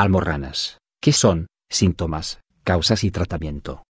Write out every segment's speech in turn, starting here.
Almorranas. ¿Qué son? Síntomas, causas y tratamiento.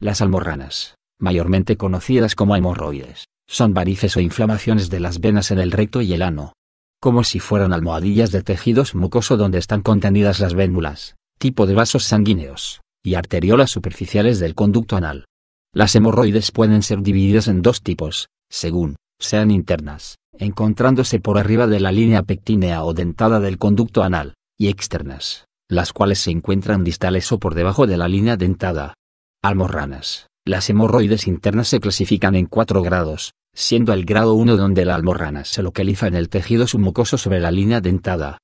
Las almorranas, mayormente conocidas como hemorroides, son varices o inflamaciones de las venas en el recto y el ano. Como si fueran almohadillas de tejidos mucoso donde están contenidas las vénulas, tipo de vasos sanguíneos, y arteriolas superficiales del conducto anal. Las hemorroides pueden ser divididas en dos tipos, según sean internas, encontrándose por arriba de la línea pectínea o dentada del conducto anal, y externas, las cuales se encuentran distales o por debajo de la línea dentada. Almorranas. Las hemorroides internas se clasifican en cuatro grados, siendo el grado 1 donde la almorrana se localiza en el tejido submucoso sobre la línea dentada.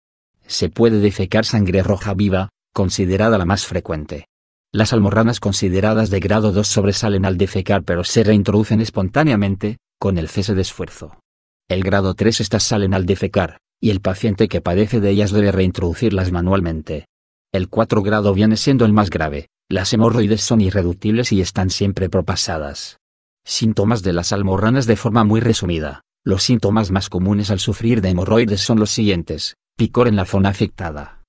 Se puede defecar sangre roja viva, considerada la más frecuente. Las almorranas consideradas de grado 2 sobresalen al defecar pero se reintroducen espontáneamente, con el cese de esfuerzo. El grado 3 estas salen al defecar, y el paciente que padece de ellas debe reintroducirlas manualmente. El 4 grado viene siendo el más grave, las hemorroides son irreductibles y están siempre propasadas. Síntomas de las almorranas de forma muy resumida. Los síntomas más comunes al sufrir de hemorroides son los siguientes, picor en la zona afectada,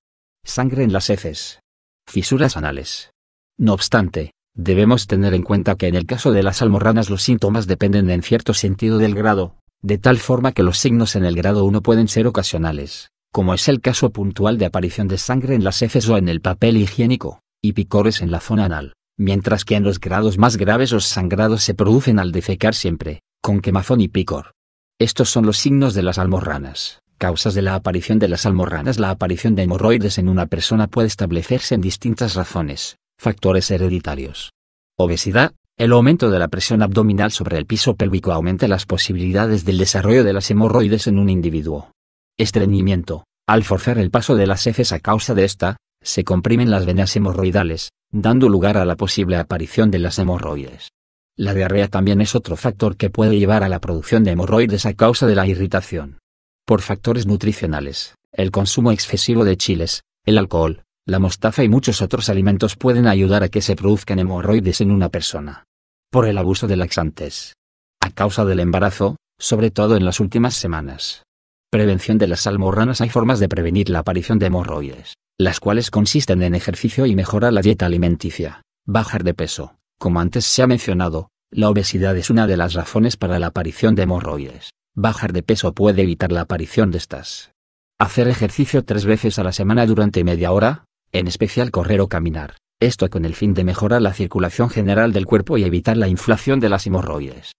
sangre en las heces, fisuras anales. No obstante, debemos tener en cuenta que en el caso de las almorranas los síntomas dependen en cierto sentido del grado, de tal forma que los signos en el grado 1 pueden ser ocasionales, como es el caso puntual de aparición de sangre en las heces o en el papel higiénico, y picores en la zona anal, mientras que en los grados más graves los sangrados se producen al defecar siempre, con quemazón y picor. Estos son los signos de las almorranas. Causas de la aparición de las almorranas La aparición de hemorroides en una persona puede establecerse en distintas razones, factores hereditarios. Obesidad, el aumento de la presión abdominal sobre el piso pélvico aumenta las posibilidades del desarrollo de las hemorroides en un individuo. Estreñimiento. Al forzar el paso de las heces a causa de esta, se comprimen las venas hemorroidales, dando lugar a la posible aparición de las hemorroides. La diarrea también es otro factor que puede llevar a la producción de hemorroides a causa de la irritación. Por factores nutricionales, el consumo excesivo de chiles, el alcohol, la mostaza y muchos otros alimentos pueden ayudar a que se produzcan hemorroides en una persona. Por el abuso de laxantes. A causa del embarazo, sobre todo en las últimas semanas. Prevención de las almorranas Hay formas de prevenir la aparición de hemorroides, las cuales consisten en ejercicio y mejorar la dieta alimenticia, bajar de peso, como antes se ha mencionado, la obesidad es una de las razones para la aparición de hemorroides. Bajar de peso puede evitar la aparición de estas. Hacer ejercicio tres veces a la semana durante media hora, en especial correr o caminar, esto con el fin de mejorar la circulación general del cuerpo y evitar la inflación de las hemorroides.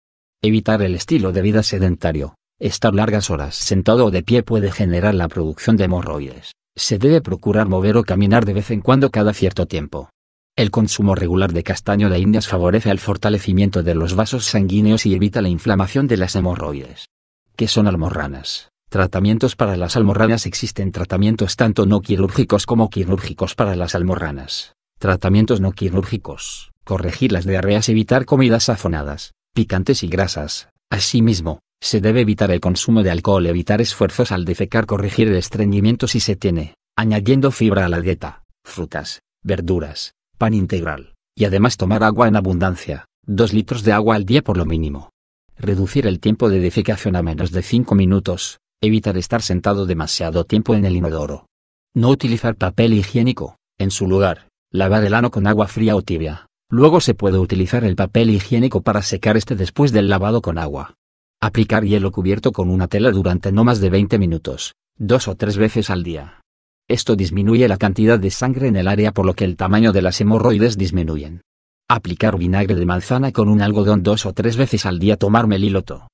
Evitar el estilo de vida sedentario. Estar largas horas sentado o de pie puede generar la producción de hemorroides. Se debe procurar mover o caminar de vez en cuando cada cierto tiempo. El consumo regular de castaño de indias favorece el fortalecimiento de los vasos sanguíneos y evita la inflamación de las hemorroides. ¿Qué son almorranas? Tratamientos para las almorranas Existen tratamientos tanto no quirúrgicos como quirúrgicos para las almorranas. Tratamientos no quirúrgicos. Corregir las diarreas, evitar comidas sazonadas, picantes y grasas. Asimismo, se debe evitar el consumo de alcohol, evitar esfuerzos al defecar, corregir el estreñimiento si se tiene, añadiendo fibra a la dieta, frutas, verduras, pan integral, y además tomar agua en abundancia, 2 litros de agua al día por lo mínimo. Reducir el tiempo de defecación a menos de 5 minutos, Evitar estar sentado demasiado tiempo en el inodoro. No utilizar papel higiénico, en su lugar, lavar el ano con agua fría o tibia. Luego se puede utilizar el papel higiénico para secar este después del lavado con agua. Aplicar hielo cubierto con una tela durante no más de 20 minutos, dos o tres veces al día. Esto disminuye la cantidad de sangre en el área por lo que el tamaño de las hemorroides disminuyen. Aplicar vinagre de manzana con un algodón dos o tres veces al día tomar meliloto.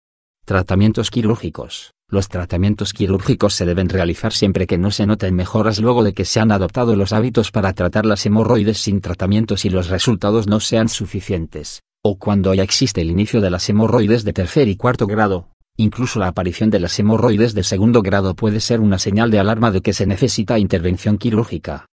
Tratamientos quirúrgicos. Los tratamientos quirúrgicos se deben realizar siempre que no se noten mejoras luego de que se han adoptado los hábitos para tratar las hemorroides sin tratamientos y los resultados no sean suficientes, o cuando ya existe el inicio de las hemorroides de tercer y cuarto grado. Incluso la aparición de las hemorroides de segundo grado puede ser una señal de alarma de que se necesita intervención quirúrgica.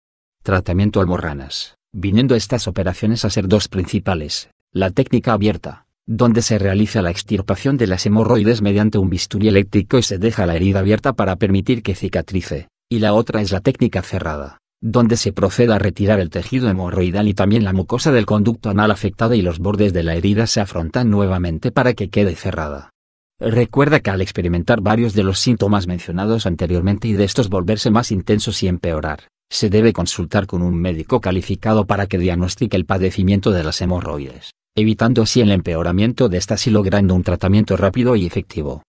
Tratamiento almorranas. Viniendo estas operaciones a ser dos principales, la técnica abierta donde se realiza la extirpación de las hemorroides mediante un bisturí eléctrico y se deja la herida abierta para permitir que cicatrice, y la otra es la técnica cerrada, donde se procede a retirar el tejido hemorroidal y también la mucosa del conducto anal afectada y los bordes de la herida se afrontan nuevamente para que quede cerrada. Recuerda que al experimentar varios de los síntomas mencionados anteriormente y de estos volverse más intensos y empeorar, se debe consultar con un médico calificado para que diagnostique el padecimiento de las hemorroides evitando así el empeoramiento de estas y logrando un tratamiento rápido y efectivo.